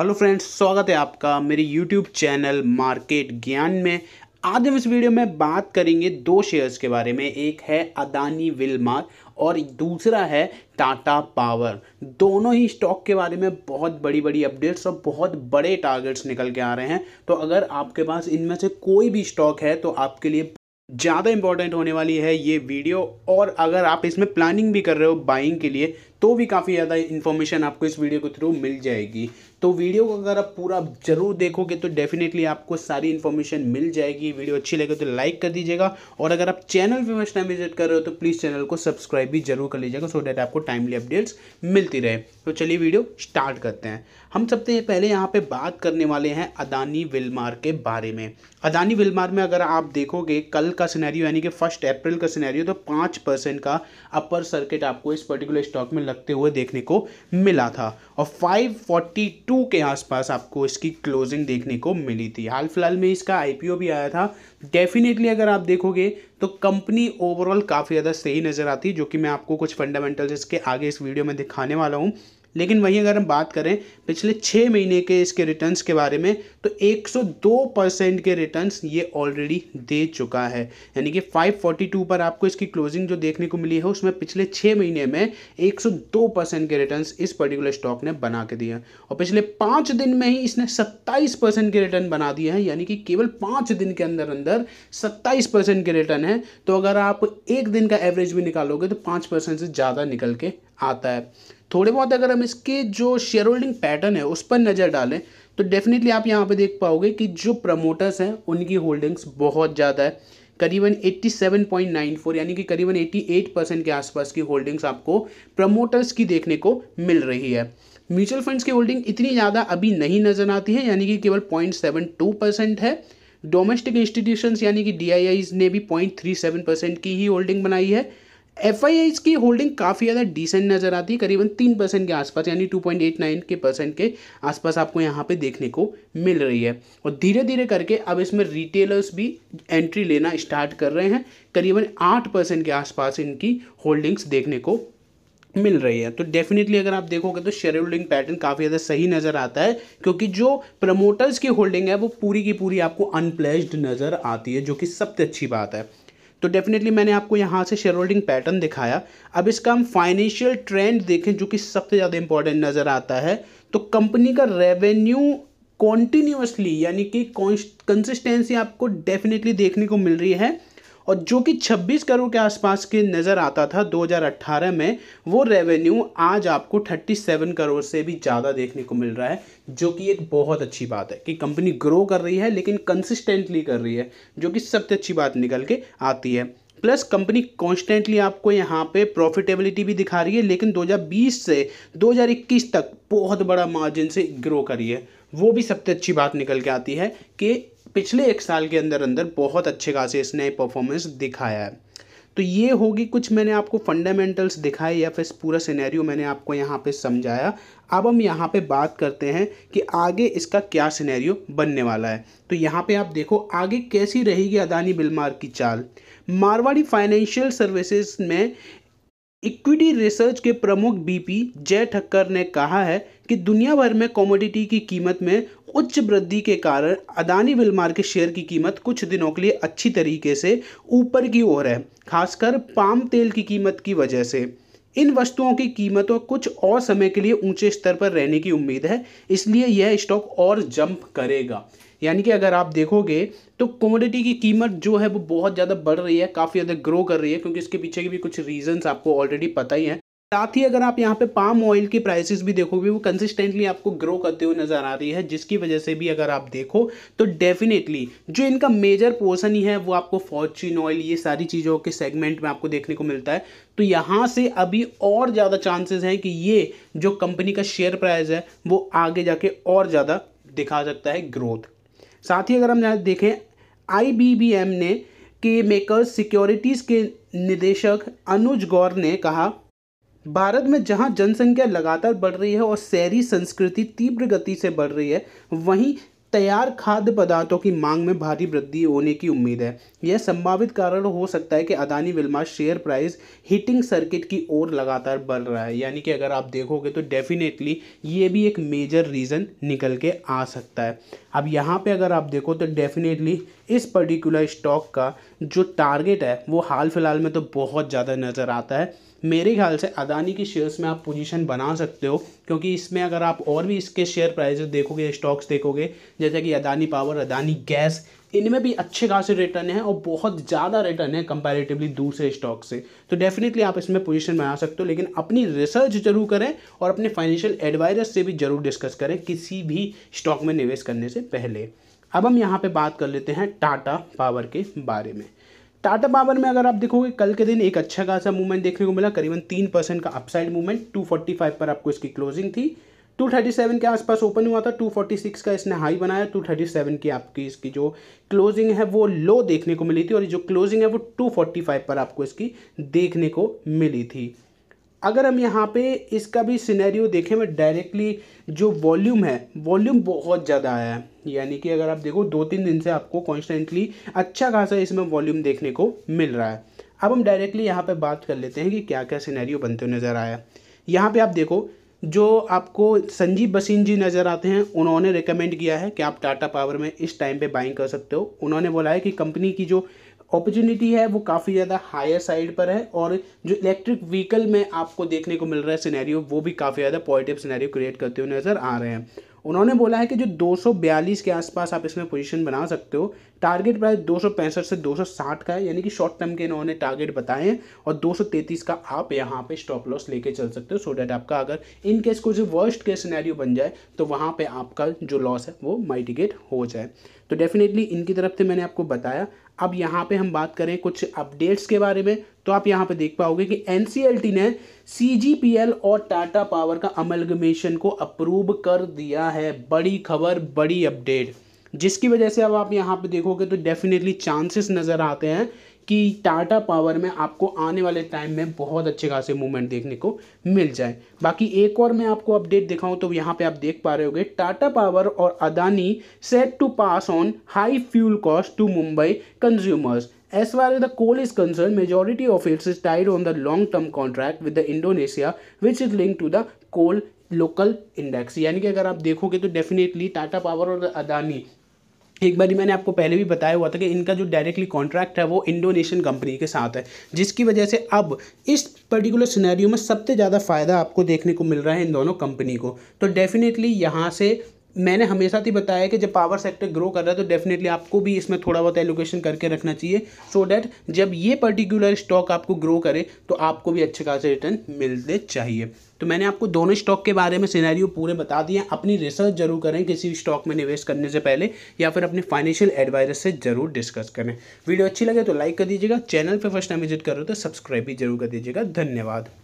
hello friends स्वागत है आपका मेरे यूट्यूब चैनल मार्केट ज्ञान में आज हम इस वीडियो में बात करेंगे दो शेयर्स के बारे में एक है अदानी विलमार और दूसरा है टाटा पावर दोनों ही स्टॉक के बारे में बहुत बड़ी बड़ी अपडेट्स और बहुत बड़े टारगेट्स निकल के आ रहे हैं तो अगर आपके पास इनमें से कोई भी स्टॉक है तो आपके लिए ज़्यादा इंपॉर्टेंट होने वाली है ये वीडियो और अगर आप इसमें प्लानिंग भी कर रहे हो बाइंग के लिए तो भी काफ़ी ज़्यादा इन्फॉर्मेशन आपको इस वीडियो के थ्रू मिल जाएगी तो वीडियो को अगर आप पूरा जरूर देखोगे तो डेफिनेटली आपको सारी इन्फॉर्मेशन मिल जाएगी वीडियो अच्छी लगे तो लाइक कर दीजिएगा और अगर आप चैनल पर फर्स्ट टाइम विजिट कर रहे हो तो प्लीज़ चैनल को सब्सक्राइब भी जरूर कर लीजिएगा सो डैट आपको टाइमली अपडेट्स मिलती रहे तो चलिए वीडियो स्टार्ट करते हैं हम सबसे पहले यहाँ पर बात करने वाले हैं अदानी विलमार के बारे में अदानी विलमार में अगर आप देखोगे कल का सिनेरियो यानी कि फर्स्ट अप्रैल का सिनेरियो तो पाँच परसेंट का अपर सर्किट आपको इस पर्टिकुलर स्टॉक में लगते हुए देखने को मिला था और फाइव फोर्टी टू के आसपास आपको इसकी क्लोजिंग देखने को मिली थी हाल फिलहाल में इसका आईपीओ भी आया था डेफिनेटली अगर आप देखोगे तो कंपनी ओवरऑल काफ़ी ज़्यादा सही नज़र आती जो कि मैं आपको कुछ फंडामेंटल्स इसके आगे इस वीडियो में दिखाने वाला हूँ लेकिन वहीं अगर हम बात करें पिछले छः महीने के इसके रिटर्न्स के बारे में तो 102 परसेंट के रिटर्न्स ये ऑलरेडी दे चुका है यानी कि 542 पर आपको इसकी क्लोजिंग जो देखने को मिली है उसमें पिछले छः महीने में 102 परसेंट के रिटर्न्स इस पर्टिकुलर स्टॉक ने बना के दिया और पिछले पाँच दिन में ही इसने सत्ताईस परसेंट के रिटर्न बना दिए हैं यानी कि केवल पाँच दिन के अंदर अंदर सत्ताईस परसेंट के रिटर्न है तो अगर आप एक दिन का एवरेज भी निकालोगे तो पाँच परसेंट से ज़्यादा निकल के आता है थोड़े बहुत अगर हम इसके जो शेयर होल्डिंग पैटर्न है उस पर नज़र डालें तो डेफिनेटली आप यहाँ पे देख पाओगे कि जो प्रमोटर्स हैं उनकी होल्डिंग्स बहुत ज़्यादा है करीबन 87.94 यानी कि करीबन 88 परसेंट के आसपास की होल्डिंग्स आपको प्रमोटर्स की देखने को मिल रही है म्यूचुअल फंड्स की होल्डिंग इतनी ज़्यादा अभी नहीं नजर आती है यानी कि केवल 0.72 परसेंट है डोमेस्टिक इंस्टीट्यूशंस यानी कि डी ने भी 0.37 परसेंट की ही होल्डिंग बनाई है एफ की होल्डिंग काफ़ी ज़्यादा डिसेंट नज़र आती है करीबन तीन परसेंट के आसपास यानी टू पॉइंट एट नाइन के परसेंट के आसपास आपको यहाँ पे देखने को मिल रही है और धीरे धीरे करके अब इसमें रिटेलर्स भी एंट्री लेना स्टार्ट कर रहे हैं करीबन आठ परसेंट के आसपास इनकी होल्डिंग्स देखने को मिल रही है तो डेफिनेटली अगर आप देखोगे तो शेयर होल्डिंग पैटर्न काफ़ी ज़्यादा सही नज़र आता है क्योंकि जो प्रमोटर्स की होल्डिंग है वो पूरी की पूरी आपको अनप्लेस्ड नज़र आती है जो कि सबसे अच्छी बात है तो डेफिनेटली मैंने आपको यहाँ से शेयर होल्डिंग पैटर्न दिखाया अब इसका हम फाइनेंशियल ट्रेंड देखें जो कि सबसे ज़्यादा इंपॉर्टेंट नज़र आता है तो कंपनी का रेवेन्यू कॉन्टीन्यूसली यानी कि कंसिस्टेंसी आपको डेफिनेटली देखने को मिल रही है और जो कि 26 करोड़ के आसपास के नज़र आता था 2018 में वो रेवेन्यू आज आपको 37 करोड़ से भी ज़्यादा देखने को मिल रहा है जो कि एक बहुत अच्छी बात है कि कंपनी ग्रो कर रही है लेकिन कंसिस्टेंटली कर रही है जो कि सबसे अच्छी बात निकल के आती है प्लस कंपनी कॉन्स्टेंटली आपको यहाँ पे प्रॉफिटेबिलिटी भी दिखा रही है लेकिन 2020 से 2021 तक बहुत बड़ा मार्जिन से ग्रो करी है वो भी सबसे अच्छी बात निकल के आती है कि पिछले एक साल के अंदर अंदर बहुत अच्छे खासे इसने परफॉर्मेंस दिखाया है तो ये होगी कुछ मैंने आपको फंडामेंटल्स दिखाए या फिर पूरा सिनेरियो मैंने आपको यहाँ पे समझाया अब हम यहाँ पे बात करते हैं कि आगे इसका क्या सिनेरियो बनने वाला है तो यहाँ पे आप देखो आगे कैसी रहेगी अदानी बिलमार की चाल मारवाड़ी फाइनेंशियल सर्विसेज में इक्विटी रिसर्च के प्रमुख बीपी जय ठक्कर ने कहा है कि दुनिया भर में कॉमोडिटी की कीमत में उच्च वृद्धि के कारण अदानी विलमार के शेयर की कीमत कुछ दिनों के लिए अच्छी तरीके से ऊपर की ओर है खासकर पाम तेल की कीमत की वजह से इन वस्तुओं की कीमतों कुछ और समय के लिए ऊंचे स्तर पर रहने की उम्मीद है इसलिए यह स्टॉक और जंप करेगा यानी कि अगर आप देखोगे तो कमोडिटी की कीमत जो है वो बहुत ज़्यादा बढ़ रही है काफ़ी ज़्यादा ग्रो कर रही है क्योंकि इसके पीछे के भी कुछ रीजंस आपको ऑलरेडी पता ही हैं साथ ही अगर आप यहाँ पे पाम ऑयल की प्राइसेस भी देखोगे वो कंसिस्टेंटली आपको ग्रो करते हुए नज़र आ रही है जिसकी वजह से भी अगर आप देखो तो डेफिनेटली जो इनका मेजर पोर्सन ही है वो आपको फॉर्चून ऑयल ये सारी चीज़ों के सेगमेंट में आपको देखने को मिलता है तो यहाँ से अभी और ज़्यादा चांसेस हैं कि ये जो कंपनी का शेयर प्राइस है वो आगे जाके और ज़्यादा दिखा सकता है ग्रोथ साथ ही अगर हम देखें आई ने के मेकर्स सिक्योरिटीज़ के निदेशक अनुज गौर ने कहा भारत में जहां जनसंख्या लगातार बढ़ रही है और शहरी संस्कृति तीव्र गति से बढ़ रही है वहीं तैयार खाद्य पदार्थों की मांग में भारी वृद्धि होने की उम्मीद है यह संभावित कारण हो सकता है कि Adani Wilmar share price hitting circuit की ओर लगातार बढ़ रहा है यानी कि अगर आप देखोगे तो डेफिनेटली ये भी एक मेजर रीज़न निकल के आ सकता है अब यहाँ पे अगर आप देखो तो डेफिनेटली इस पर्टिकुलर स्टॉक का जो टारगेट है वो हाल फिलहाल में तो बहुत ज़्यादा नज़र आता है मेरे ख्याल से अदानी की शेयर्स में आप पोजीशन बना सकते हो क्योंकि इसमें अगर आप और भी इसके शेयर प्राइजेस देखोगे स्टॉक्स देखोगे जैसे कि अदानी पावर अदानी गैस इनमें भी अच्छे खासे रिटर्न है और बहुत ज़्यादा रिटर्न है कंपैरेटिवली दूसरे स्टॉक से तो डेफिनेटली आप इसमें पोजीशन बना सकते हो लेकिन अपनी रिसर्च जरूर करें और अपने फाइनेंशियल एडवाइजर से भी जरूर डिस्कस करें किसी भी स्टॉक में निवेश करने से पहले अब हम यहाँ पे बात कर लेते हैं टाटा पावर के बारे में टाटा पावर में अगर आप देखोगे कल के दिन एक अच्छा खासा मूवमेंट देखने को मिला करीबन तीन परसेंट का अपसाइड मूवमेंट 245 पर आपको इसकी क्लोजिंग थी 237 के आसपास ओपन हुआ था 246 का इसने हाई बनाया 237 की आपकी इसकी जो क्लोजिंग है वो लो देखने को मिली थी और जो क्लोजिंग है वो टू पर आपको इसकी देखने को मिली थी अगर हम यहाँ पे इसका भी सिनेरियो देखें मैं डायरेक्टली जो वॉल्यूम है वॉल्यूम बहुत ज़्यादा आया है यानी कि अगर आप देखो दो तीन दिन से आपको कॉन्स्टेंटली अच्छा खासा इसमें वॉल्यूम देखने को मिल रहा है अब हम डायरेक्टली यहाँ पे बात कर लेते हैं कि क्या क्या सिनेरियो बनते हुए नज़र आया यहाँ पर आप देखो जो आपको संजीव बसीन जी नज़र आते हैं उन्होंने रिकमेंड किया है कि आप टाटा पावर में इस टाइम पर बाइंग कर सकते हो उन्होंने बोला है कि कंपनी की जो अपॉर्चुनिटी है वो काफ़ी ज़्यादा हायर साइड पर है और जो इलेक्ट्रिक व्हीकल में आपको देखने को मिल रहा है सिनेरियो वो भी काफ़ी ज़्यादा पॉजिटिव सिनेरियो क्रिएट करते हुए नज़र आ रहे हैं उन्होंने बोला है कि जो 242 के आसपास आप इसमें पोजीशन बना सकते हो टारगेट प्राइस दो से दो का है यानी कि शॉर्ट टर्म के इन्होंने टारगेट बताए हैं और दो का आप यहाँ पे स्टॉप लॉस लेके चल सकते हो सो डैट आपका अगर इन केस कुछ वर्स्ट केस सिनेरियो बन जाए तो वहाँ पे आपका जो लॉस है वो माइटिगेट हो जाए तो डेफिनेटली इनकी तरफ से मैंने आपको बताया अब यहाँ पे हम बात करें कुछ अपडेट्स के बारे में तो आप यहाँ पे देख पाओगे कि एन ने सी और टाटा पावर का अमलगमेशन को अप्रूव कर दिया है बड़ी खबर बड़ी अपडेट जिसकी वजह से अब आप यहाँ पे देखोगे तो डेफिनेटली चांसेस नज़र आते हैं कि टाटा पावर में आपको आने वाले टाइम में बहुत अच्छे खासे मूवमेंट देखने को मिल जाए बाकी एक और मैं आपको अपडेट दिखाऊं तो यहाँ पे आप देख पा रहे होगे टाटा पावर और Adani set to pass on high fuel cost to Mumbai consumers as far as the coal is concern majority of it is tied on the long term contract with the Indonesia which is link to the coal local index यानी कि अगर आप देखोगे तो definitely Tata power और अदानी एक बार मैंने आपको पहले भी बताया हुआ था कि इनका जो डायरेक्टली कॉन्ट्रैक्ट है वो इंडोनेशियन कंपनी के साथ है जिसकी वजह से अब इस पर्टिकुलर सिनेरियो में सबसे ज़्यादा फ़ायदा आपको देखने को मिल रहा है इन दोनों कंपनी को तो डेफिनेटली यहाँ से मैंने हमेशा ही बताया कि जब पावर सेक्टर ग्रो कर रहा है तो डेफिनेटली आपको भी इसमें थोड़ा बहुत एलोकेशन करके रखना चाहिए सो डैट जब ये पर्टिकुलर स्टॉक आपको ग्रो करे तो आपको भी अच्छे खासे रिटर्न मिलते चाहिए तो मैंने आपको दोनों स्टॉक के बारे में सिनेरियो पूरे बता दिए अपनी रिसर्च जरूर करें किसी स्टॉक में निवेश करने से पहले या फिर अपने फाइनेंशियल एडवाइजर से जरूर डिस्कस करें वीडियो अच्छी लगे तो लाइक कर दीजिएगा चैनल पर फर्स्ट टाइम विजिट करो तो सब्सक्राइब भी जरूर कर दीजिएगा धन्यवाद